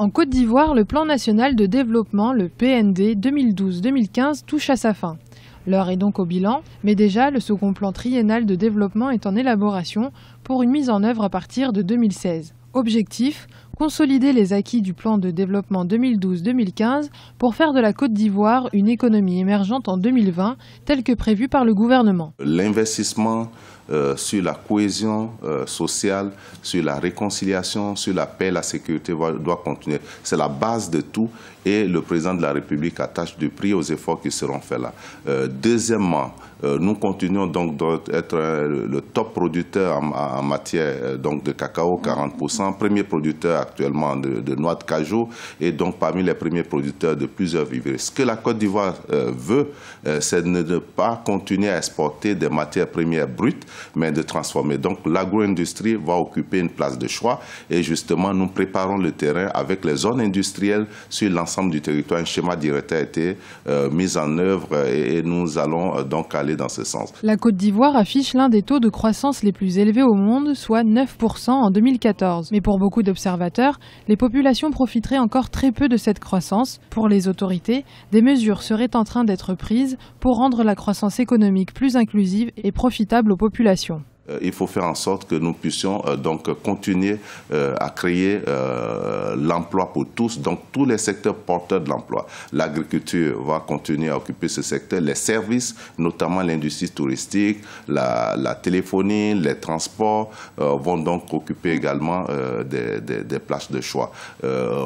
En Côte d'Ivoire, le plan national de développement, le PND 2012-2015, touche à sa fin. L'heure est donc au bilan, mais déjà le second plan triennal de développement est en élaboration pour une mise en œuvre à partir de 2016. Objectif consolider les acquis du plan de développement 2012-2015 pour faire de la Côte d'Ivoire une économie émergente en 2020, telle que prévue par le gouvernement. L'investissement euh, sur la cohésion euh, sociale, sur la réconciliation, sur la paix, la sécurité doit continuer. C'est la base de tout et le président de la République attache du prix aux efforts qui seront faits là. Euh, deuxièmement, nous continuons donc d'être le top producteur en, matière donc de cacao, 40%, premier producteur à actuellement de, noix de cajou et donc parmi les premiers producteurs de plusieurs vivres. Ce que la Côte d'Ivoire euh, veut, euh, c'est de ne pas continuer à exporter des matières premières brutes, mais de transformer. Donc l'agro-industrie va occuper une place de choix et justement nous préparons le terrain avec les zones industrielles sur l'ensemble du territoire. Un schéma directeur a été euh, mis en œuvre et, et nous allons donc aller dans ce sens. La Côte d'Ivoire affiche l'un des taux de croissance les plus élevés au monde, soit 9% en 2014. Mais pour beaucoup d'observateurs, les populations profiteraient encore très peu de cette croissance. Pour les autorités, des mesures seraient en train d'être prises pour rendre la croissance économique plus inclusive et profitable aux populations. Euh, il faut faire en sorte que nous puissions euh, donc continuer euh, à créer l'emploi pour tous, donc tous les secteurs porteurs de l'emploi. L'agriculture va continuer à occuper ce secteur, les services, notamment l'industrie touristique, la, téléphonie, les transports vont donc occuper également des, des, places de choix.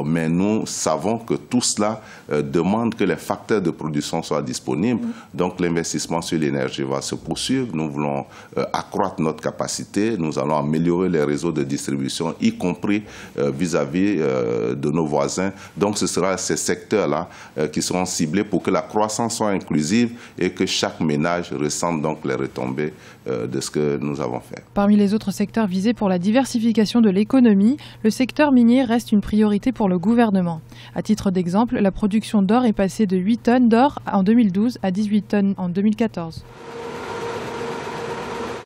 mais nous savons que tout cela demande que les facteurs de production soient disponibles, mm. donc l'investissement sur l'énergie va se poursuivre, nous voulons accroître notre capacité, nous allons améliorer les réseaux de distribution, y compris euh, vis-à-vis euh, de nos voisins. Donc ce sera ces secteurs-là euh, qui seront ciblés pour que la croissance soit inclusive et que chaque ménage ressente donc les retombées de ce que nous avons fait. Parmi les autres secteurs visés pour la diversification de l'économie, le secteur minier reste une priorité pour le gouvernement. À titre d'exemple, la production d'or est passée de 8 tonnes d'or en 2012 à 18 tonnes en 2014.